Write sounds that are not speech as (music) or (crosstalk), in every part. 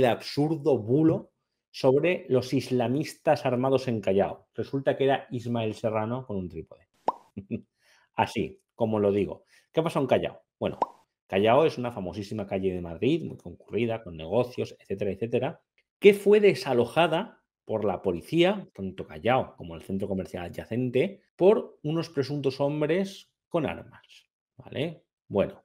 el absurdo bulo sobre los islamistas armados en Callao. Resulta que era Ismael Serrano con un trípode. (laughs) Así, como lo digo. ¿Qué pasó en Callao? Bueno, Callao es una famosísima calle de Madrid, muy concurrida, con negocios, etcétera, etcétera, que fue desalojada por la policía, tanto Callao como el centro comercial adyacente, por unos presuntos hombres con armas. ¿Vale? Bueno,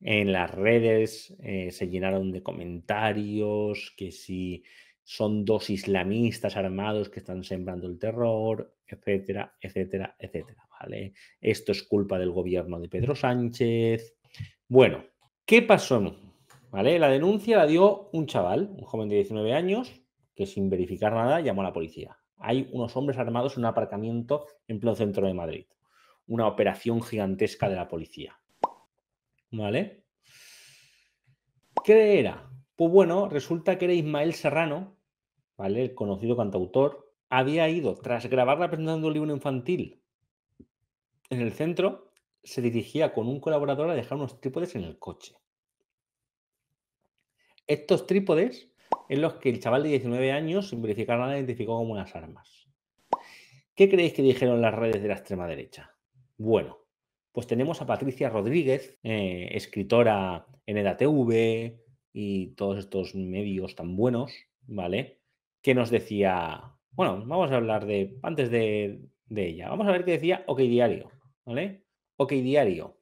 en las redes eh, se llenaron de comentarios, que si son dos islamistas armados que están sembrando el terror, etcétera, etcétera, etcétera. ¿vale? Esto es culpa del gobierno de Pedro Sánchez. Bueno, ¿qué pasó? ¿Vale? La denuncia la dio un chaval, un joven de 19 años, que sin verificar nada llamó a la policía. Hay unos hombres armados en un aparcamiento en pleno centro de Madrid. Una operación gigantesca de la policía. ¿Qué era? Pues bueno, resulta que era Ismael Serrano, ¿vale? El conocido cantautor, había ido, tras grabar presentación de un libro infantil en el centro, se dirigía con un colaborador a dejar unos trípodes en el coche. Estos trípodes en los que el chaval de 19 años, sin verificar nada, identificó como unas armas. ¿Qué creéis que dijeron las redes de la extrema derecha? Bueno, pues tenemos a Patricia Rodríguez, eh, escritora en EDATV y todos estos medios tan buenos, ¿vale? Que nos decía, bueno, vamos a hablar de, antes de, de ella, vamos a ver qué decía OK Diario, ¿vale? OK Diario,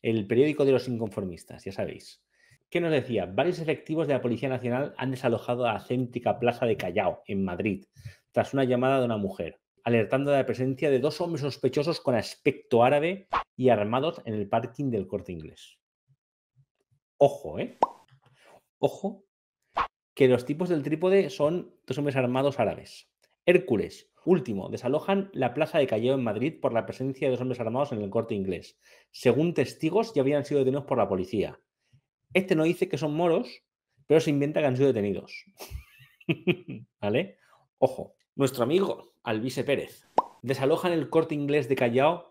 el periódico de los inconformistas, ya sabéis. ¿Qué nos decía? Varios efectivos de la Policía Nacional han desalojado a la céntrica plaza de Callao, en Madrid, tras una llamada de una mujer, alertando de la presencia de dos hombres sospechosos con aspecto árabe y armados en el parking del corte inglés. Ojo, ¿eh? Ojo, que los tipos del trípode son dos hombres armados árabes. Hércules, Último, desalojan la plaza de Callao en Madrid por la presencia de dos hombres armados en el corte inglés. Según testigos, ya habían sido detenidos por la policía. Este no dice que son moros, pero se inventa que han sido detenidos. (laughs) ¿Vale? Ojo, nuestro amigo Albise Pérez. Desalojan el corte inglés de Callao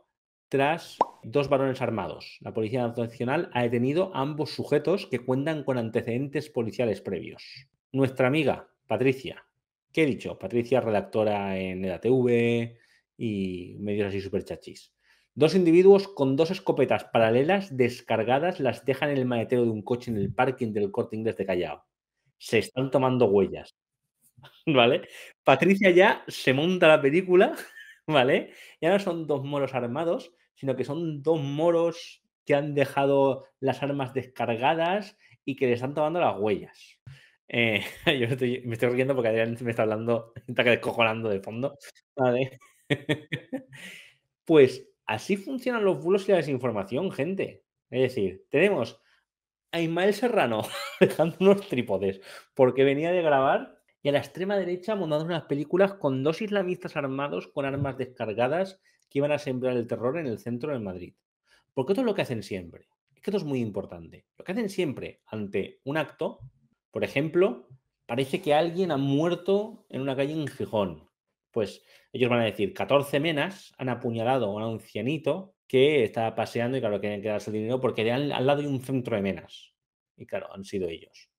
tras dos varones armados. La Policía Nacional ha detenido a ambos sujetos que cuentan con antecedentes policiales previos. Nuestra amiga, Patricia, ¿qué he dicho? Patricia, redactora en e TV y medios así super chachis. Dos individuos con dos escopetas paralelas descargadas las dejan en el maletero de un coche en el parking del corte inglés de Callao. Se están tomando huellas. (laughs) ¿Vale? Patricia ya se monta la película ¿vale? Ya no son dos moros armados, sino que son dos moros que han dejado las armas descargadas y que les están tomando las huellas. Eh, (laughs) yo me estoy riendo porque Adrián me está hablando, (laughs) está descojonando de fondo. Vale. (laughs) pues así funcionan los bulos y la desinformación, gente. Es decir, tenemos a Ismael Serrano dejando unos trípodes porque venía de grabar y a la extrema derecha montados unas películas con dos islamistas armados con armas descargadas que iban a sembrar el terror en el centro de Madrid. Porque esto es lo que hacen siempre. esto es muy importante. Lo que hacen siempre ante un acto, por ejemplo, parece que alguien ha muerto en una calle en Gijón. Pues ellos van a decir, 14 menas han apuñalado a un ancianito que estaba paseando y claro, han quedarse el dinero porque eran al lado de un centro de menas. Y claro, han sido ellos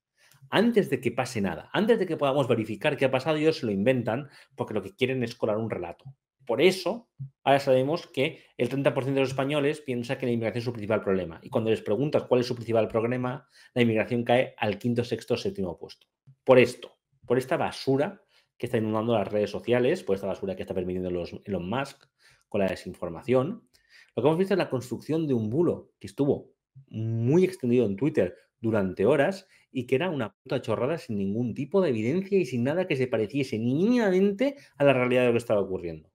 antes de que pase nada, antes de que podamos verificar qué ha pasado, ellos se lo inventan porque lo que quieren es colar un relato. Por eso, ahora sabemos que el 30% de los españoles piensa que la inmigración es su principal problema. Y cuando les preguntas cuál es su principal problema, la inmigración cae al quinto, sexto, séptimo puesto. Por esto, por esta basura que está inundando las redes sociales, por esta basura que está permitiendo los, Elon Musk con la desinformación, lo que hemos visto es la construcción de un bulo que estuvo muy extendido en Twitter durante horas y que era una puta chorrada sin ningún tipo de evidencia y sin nada que se pareciese mínimamente a la realidad de lo que estaba ocurriendo.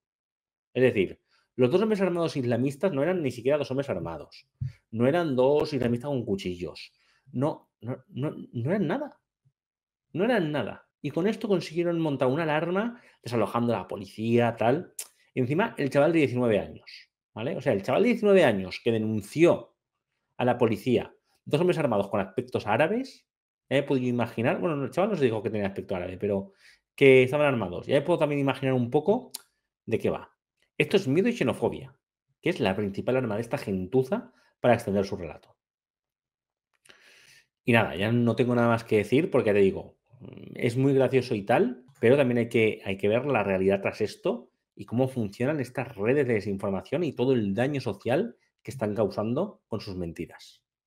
Es decir, los dos hombres armados islamistas no eran ni siquiera dos hombres armados, no eran dos islamistas con cuchillos, no, no, no, no eran nada, no eran nada. Y con esto consiguieron montar una alarma desalojando a la policía, tal. Y encima, el chaval de 19 años, ¿vale? O sea, el chaval de 19 años que denunció a la policía dos hombres armados con aspectos árabes. Ya me imaginar, bueno, el chaval no se dijo que tenía aspecto árabe, pero que estaban armados. Ya me puedo también imaginar un poco de qué va. Esto es miedo y xenofobia, que es la principal arma de esta gentuza para extender su relato. Y nada, ya no tengo nada más que decir porque te digo, es muy gracioso y tal, pero también hay que, hay que ver la realidad tras esto y cómo funcionan estas redes de desinformación y todo el daño social que están causando con sus mentiras.